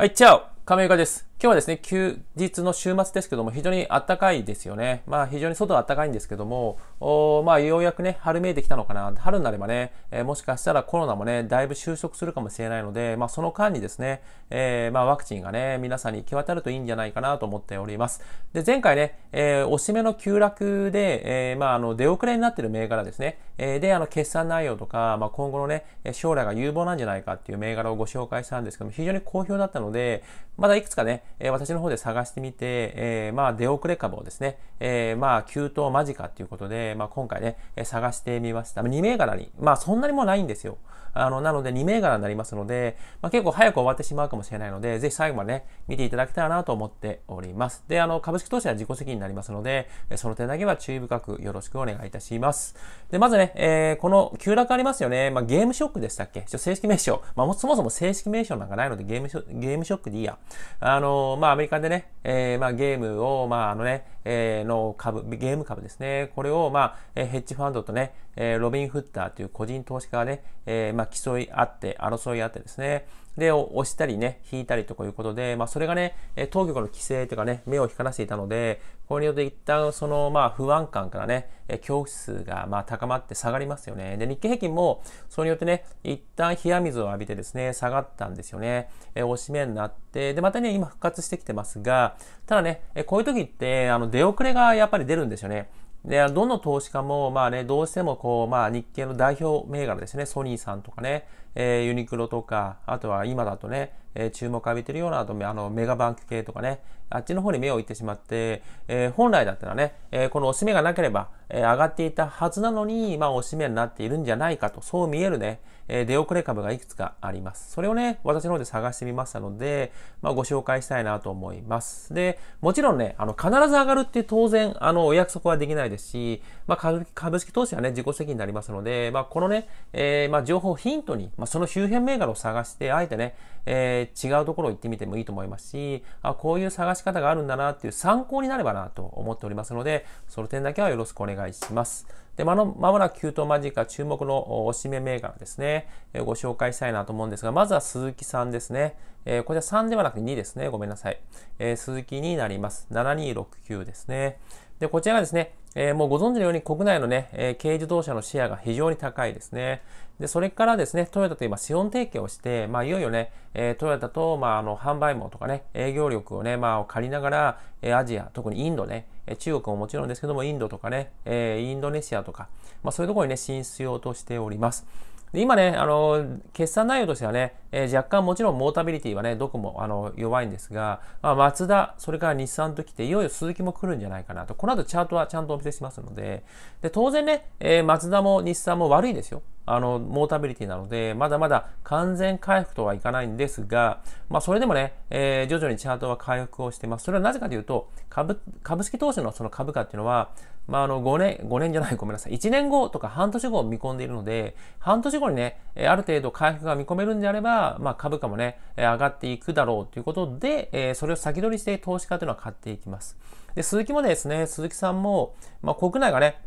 はい、チャオ亀岡です。今日はですね、休日の週末ですけども、非常に暖かいですよね。まあ非常に外は暖かいんですけども、まあようやくね、春めいてきたのかな。春になればね、えー、もしかしたらコロナもね、だいぶ収束するかもしれないので、まあその間にですね、えー、まあワクチンがね、皆さんに行き渡るといいんじゃないかなと思っております。で、前回ね、えー、おしめの急落で、えー、まああの、出遅れになっている銘柄ですね。えー、で、あの、決算内容とか、まあ今後のね、将来が有望なんじゃないかっていう銘柄をご紹介したんですけども、非常に好評だったので、まだいくつかね、え私の方で探してみて、えまあ、出遅れ株をですね、えまあ、急騰間近ということで、まあ、今回ね、え探してみました。2銘柄に、まあ、そんなにもないんですよ。あの、なので2銘柄になりますので、まあ、結構早く終わってしまうかもしれないので、ぜひ最後までね、見ていただけたらなと思っております。で、あの、株式投資は自己責任になりますので、その点だけは注意深くよろしくお願いいたします。で、まずね、えー、この急落ありますよね。まあ、ゲームショックでしたっけ正式名称。まあ、そもそも正式名称なんかないので、ゲームショック、ゲームショックでいいや。あの、まあ、アメリカでね、えー、まあ、ゲームを、まあ、あのね、えの株、ゲーム株ですね。これを、まあ、えヘッジファンドとね、えロビン・フッターという個人投資家がね、えまあ、競い合って、争い合ってですね、で、押したりね、引いたりとかいうことで、まあ、それがね、当局の規制というかね、目を光らせていたので、これによって一旦その、まあ、不安感からね、恐怖数が、まあ、高まって下がりますよね。で、日経平均も、それによってね、一旦冷や水を浴びてですね、下がったんですよね。え押し目になって、で、またね、今復活してきてますが、ただね、こういう時って、あの、出遅れがやっぱり出るんですよね。で、どの投資家も、まあね、どうしてもこう、まあ日系の代表銘柄ですね、ソニーさんとかね、えー、ユニクロとか、あとは今だとね、えー、注目を浴びてるような、あと、あの、メガバンク系とかね、あっちの方に目を行ってしまって、えー、本来だったらね、えー、この押し目がなければ、えー、上がっていたはずなのに、まあ、押し目になっているんじゃないかと、そう見えるね、え出遅れ株がいくつかあります。それをね、私の方で探してみましたので、まあ、ご紹介したいなと思います。で、もちろんね、あの、必ず上がるって当然、あの、お約束はできないですし、まあ、株式投資はね、自己責任になりますので、まあ、このね、えまあ、情報をヒントに、まあ、その周辺銘柄を探して、あえてね、え違うところ行ってみてもいいと思いますし、あ、こういう探しし方があるんだなっていう参考になればなと思っておりますので、その点だけはよろしくお願いします。で、まの、まもなく急騰間近注目のおしめ銘柄ですね、えご紹介したいなと思うんですが、まずは鈴木さんですね。えー、こちら3ではなくて2ですね。ごめんなさい。えー、鈴木になります。7269ですね。で、こちらがですね、えー、もうご存知のように国内のね、えー、軽自動車のシェアが非常に高いですね。で、それからですね、トヨタと今資本提携をして、まあ、いよいよね、えー、トヨタと、まあ、あの、販売網とかね、営業力をね、まあ、借りながら、えアジア、特にインドね、中国ももちろんですけども、インドとかね、えインドネシアとか、まあ、そういうところにね、進出しようとしております。で今ね、あの、決算内容としてはね、えー、若干もちろんモータビリティはね、どこもあの弱いんですが、まあ、マツダ、それから日産ときて、いよいよ鈴木も来るんじゃないかなと。この後チャートはちゃんとお見せしますので、で当然ね、えー、マツダも日産も悪いですよ。あの、モータビリティなので、まだまだ完全回復とはいかないんですが、まあ、それでもね、えー、徐々にチャートは回復をしてます。それはなぜかというと、株、株式投資のその株価っていうのは、まあ、あの、5年、5年じゃない、ごめんなさい。1年後とか半年後を見込んでいるので、半年後にね、ある程度回復が見込めるんであれば、まあ、株価もね、上がっていくだろうということで、えそれを先取りして投資家というのは買っていきます。で、鈴木もですね、鈴木さんも、まあ、国内がね、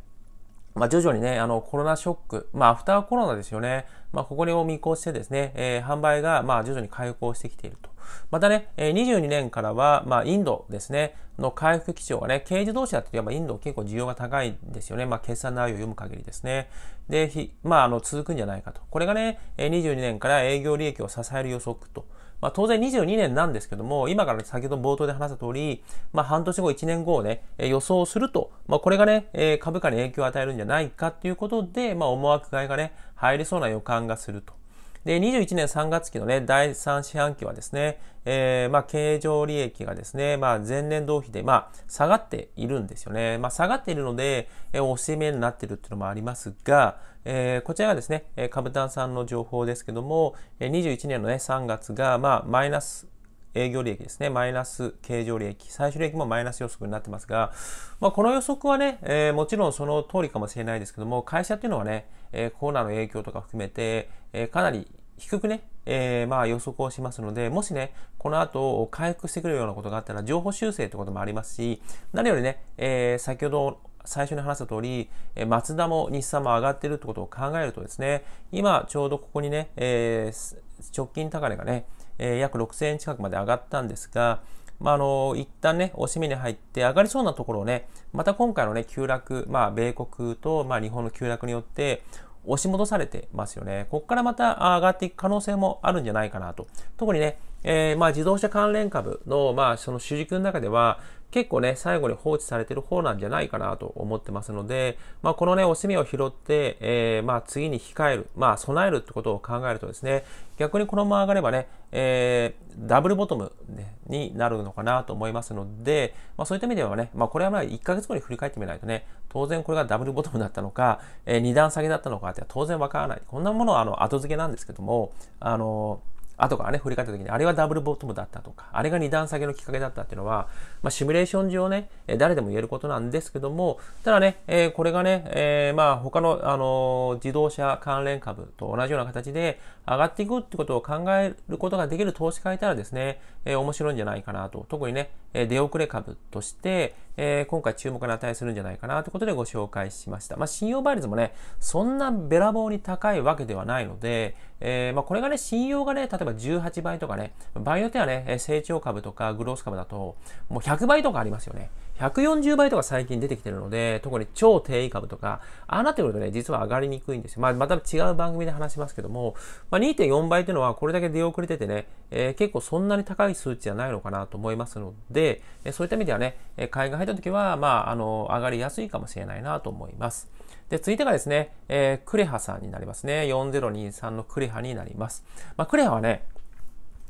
まあ、徐々にね、あの、コロナショック、まあ、アフターコロナですよね。まあ、ここを見越してですね、えー、販売が、まあ、徐々に回復をしてきていると。またね、え22年からは、まあ、インドですね、の回復基調がね、軽自動車って言えばインド結構需要が高いんですよね。まあ、決算内容を読む限りですね。で、まあ、あの、続くんじゃないかと。これがね、22年から営業利益を支える予測と。まあ、当然22年なんですけども、今から先ほど冒頭で話した通り、まあ、半年後、1年後をね、え予想すると、まあ、これがね、え株価に影響を与えるんじゃないかっていうことで、まあ、思惑買いがね、入りそうな予感がすると。で、21年3月期のね、第3四半期はですね、えー、まあ、経常利益がですね、まあ、前年同比で、まあ、下がっているんですよね。まあ、下がっているので、えー、押し目になっているっていうのもありますが、えー、こちらがですね、株ンさんの情報ですけども、21年のね、3月が、まあ、マイナス営業利益ですね、マイナス経常利益、最終利益もマイナス予測になってますが、まあ、この予測はね、えー、もちろんその通りかもしれないですけども、会社っていうのはね、えー、コロナの影響とか含めて、えー、かなり低くね、えー、まあ予測をしますので、もしね、この後回復してくるようなことがあったら、情報修正ってこともありますし、何よりね、えー、先ほど最初に話した通り、えツダも日産も上がってるってことを考えるとですね、今ちょうどここにね、えー、直近高値がね、えー、約6000円近くまで上がったんですが、まあ、あの、一旦ね、押し目に入って上がりそうなところをね、また今回のね、急落、まあ、米国と、まあ、日本の急落によって、押し戻されてますよね。ここからまた上がっていく可能性もあるんじゃないかなと。特にね、えー、まあ自動車関連株の、まあその主軸の中では、結構ね、最後に放置されてる方なんじゃないかなと思ってますので、まあ、このね、惜しみを拾って、えー、まあ、次に控える、まあ、備えるってことを考えるとですね、逆にこのまま上がればね、えー、ダブルボトム、ね、になるのかなと思いますので、まあ、そういった意味ではね、まあ、これはまあ1ヶ月後に振り返ってみないとね、当然これがダブルボトムだったのか、えー、2段下げだったのかって当然わからない。こんなものはあの後付けなんですけども、あのー後からね、振り返った時に、あれはダブルボトムだったとか、あれが2段下げのきっかけだったっていうのは、まあ、シミュレーション上ね、え誰でも言えることなんですけども、ただね、えー、これがね、えー、まあ、他の、あのー、自動車関連株と同じような形で上がっていくってことを考えることができる投資家いたらですね、え面白いんじゃないかなと。特にね、え出遅れ株として、えー、今回注目に値するんじゃないかなということでご紹介しました。まあ、信用倍率もね、そんなべらぼうに高いわけではないので、えー、まあ、これがね、信用がね、例えば18倍とかね、場合によってはね、成長株とかグロース株だと、もう100倍とかありますよね。140倍とか最近出てきてるので、特に超低位株とか、ああなってくるとね、実は上がりにくいんですよ。まあ、また違う番組で話しますけども、まあ、2.4倍というのはこれだけ出遅れててね、えー、結構そんなに高い数値じゃないのかなと思いますので、えそういった意味ではね、え買いが入った時は、まあ、あの、上がりやすいかもしれないなと思います。で、続いてがですね、えー、クレハさんになりますね。4023のクレハになります。まあ、クレハはね、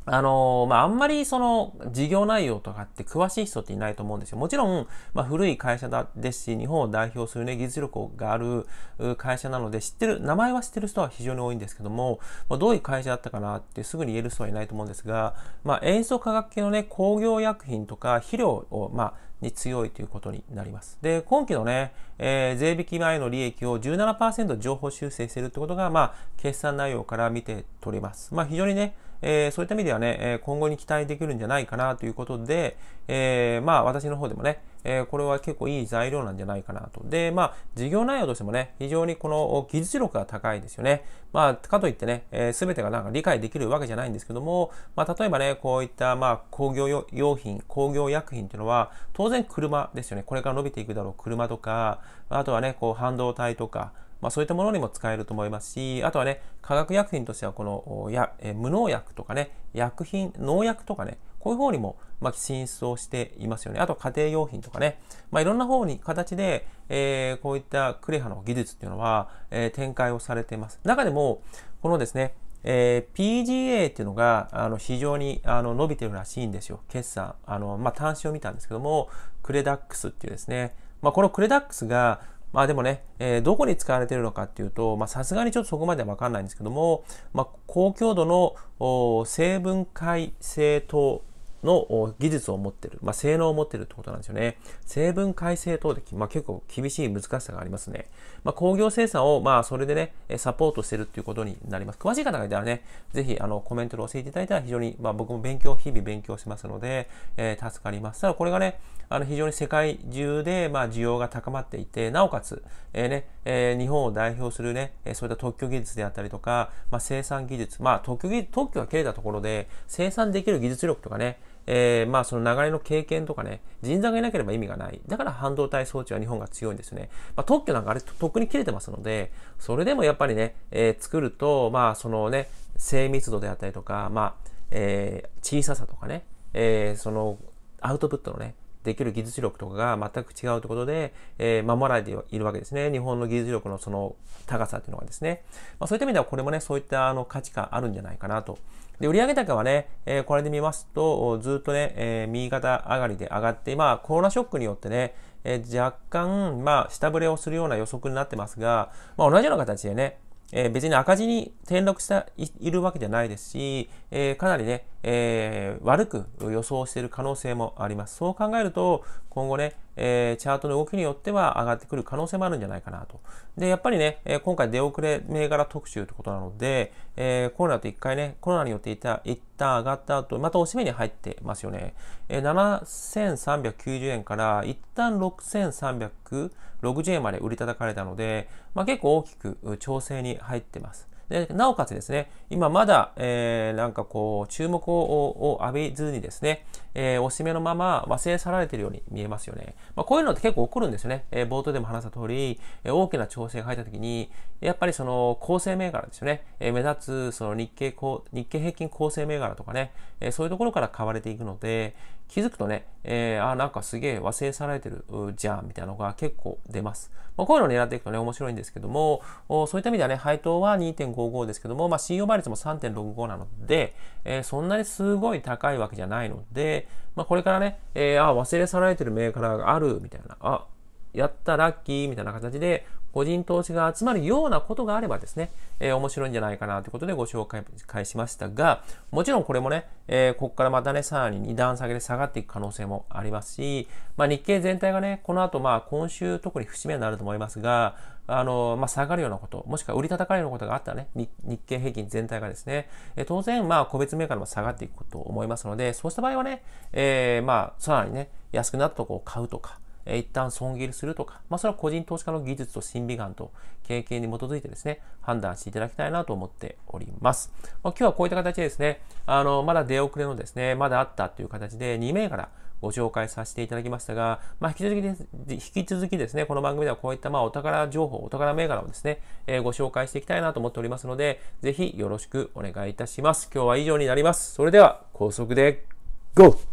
あのー、まあ、あんまりその事業内容とかって詳しい人っていないと思うんですよ。もちろん、まあ、古い会社だですし、日本を代表するね、技術力がある会社なので、知ってる、名前は知ってる人は非常に多いんですけども、まあ、どういう会社だったかなってすぐに言える人はいないと思うんですが、まあ、塩素化学系のね、工業薬品とか肥料を、まあ、に強いということになります。で、今期のね、えー、税引き前の利益を17%上方修正してるってことが、まあ、決算内容から見て取れます。まあ、非常にね、えー、そういった意味ではね、今後に期待できるんじゃないかなということで、えー、まあ、私の方でもね、えー、これは結構いい材料なんじゃないかなと。で、まあ、事業内容としてもね、非常にこの技術力が高いですよね。まあ、かといってね、す、えー、べ、てがなんか理解できるわけじゃないんですけども、まあ、例えばね、こういった、まあ、工業用品、工業薬品っていうのは、当然車ですよね。これから伸びていくだろう車とか、あとはね、こう、半導体とか、まあ、そういったものにも使えると思いますし、あとはね、化学薬品としては、このや、えー、無農薬とかね、薬品、農薬とかね、こういう方にも、ま進出をしていますよね。あと家庭用品とかね、まあ、いろんな方に形で、えー、こういったクレハの技術っていうのは、えー、展開をされています。中でも、このですね、えー、PGA っていうのがあの非常にあの伸びてるらしいんですよ、決算。あのまあ、端子を見たんですけども、クレダックスっていうですね、まあ、このクレダックスが、まあでもね、えー、どこに使われてるのかっていうと、まあさすがにちょっとそこまではわかんないんですけども、まあ高強度の成分解性糖の技術を持ってる、まあ、性能を持ってるってことなんですよね。成分改正等で、まあ、結構厳しい難しさがありますね。まあ、工業生産を、まあ、それでね、サポートしてるっていうことになります。詳しい方がいたらね、ぜひ、あの、コメントで教えていただいたら非常に、まあ、僕も勉強、日々勉強しますので、えー、助かります。ただ、これがね、あの、非常に世界中で、まあ、需要が高まっていて、なおかつ、えー、ね、えー、日本を代表するね、そういった特許技術であったりとか、まあ、生産技術、まあ、特許技特許が切れたところで、生産できる技術力とかね、えー、まあその流れの経験とかね、人材がいなければ意味がない。だから半導体装置は日本が強いんですよね。まあ、特許なんかあれとっくに切れてますので、それでもやっぱりね、えー、作ると、まあそのね、精密度であったりとか、まあ、えー、小ささとかね、えそのアウトプットのね、できる技術力とかが全く違うということで、えー、守られているわけですね。日本の技術力のその高さというのがですね。まあ、そういった意味ではこれもね、そういったあの価値観あるんじゃないかなとで、売上高はね、えー、これで見ますと、ずっとね、えー、右肩上がりで上がって、まあ、コロナショックによってね、えー、若干、まあ、下振れをするような予測になってますが、まあ、同じような形でね、え別に赤字に転落したいるわけじゃないですし、えかなりね、えー、悪く予想している可能性もあります。そう考えると、今後ね、えー、チャートの動きによっては上がってくる可能性もあるんじゃないかなと。で、やっぱりね、えー、今回出遅れ銘柄特集ということなので、えー、コロナと一回ね、コロナによっていた一旦上がった後、また押し目に入ってますよね。えー、7390円から一旦6360円まで売り叩かれたので、まあ、結構大きく調整に入ってます。で、なおかつですね、今まだ、えー、なんかこう、注目を浴びずにですね、えー、おしめのまま忘れ去られているように見えますよね。まあ、こういうのって結構起こるんですよね。えー、冒頭でも話した通り、えー、大きな調整が入った時に、やっぱりその構成銘柄ですよね。えー、目立つその日経日経平均構成銘柄とかね、えー、そういうところから買われていくので、気づくとね、えー、あ、なんかすげえ忘れ去られてるじゃん、みたいなのが結構出ます。まあ、こういうのを狙っていくとね、面白いんですけども、そういった意味ではね、配当は2.55ですけども、まあ、信用倍率も3.65なので、えー、そんなにすごい高いわけじゃないので、まあ、これからね、えー、あ、忘れ去られてる銘柄がある、みたいな、あ、やった、ラッキー、みたいな形で、個人投資が集まるようなことがあればですね、えー、面白いんじゃないかなということでご紹介しましたが、もちろんこれもね、えー、ここからまたね、さらに2段下げで下がっていく可能性もありますし、まあ、日経全体がね、この後、まあ、今週特に節目になると思いますが、あの、まあ、下がるようなこと、もしくは売り叩かれるようなことがあったらね、日経平均全体がですね、えー、当然、まあ、個別メーカーでも下がっていくと思いますので、そうした場合はね、えー、まあ、さらにね、安くなったとこを買うとか、え一旦損切りするとか、まあ、それは個人投資家の技術と審美眼と経験に基づいてですね、判断していただきたいなと思っております。まあ、今日はこういった形でですね、あの、まだ出遅れのですね、まだあったという形で2銘柄、ご紹介させていただきましたが、まあ、引き続きです、引き続きですね、この番組ではこういったまあお宝情報、お宝銘柄をですね、えー、ご紹介していきたいなと思っておりますので、ぜひよろしくお願いいたします。今日は以上になります。それでは、高速で GO!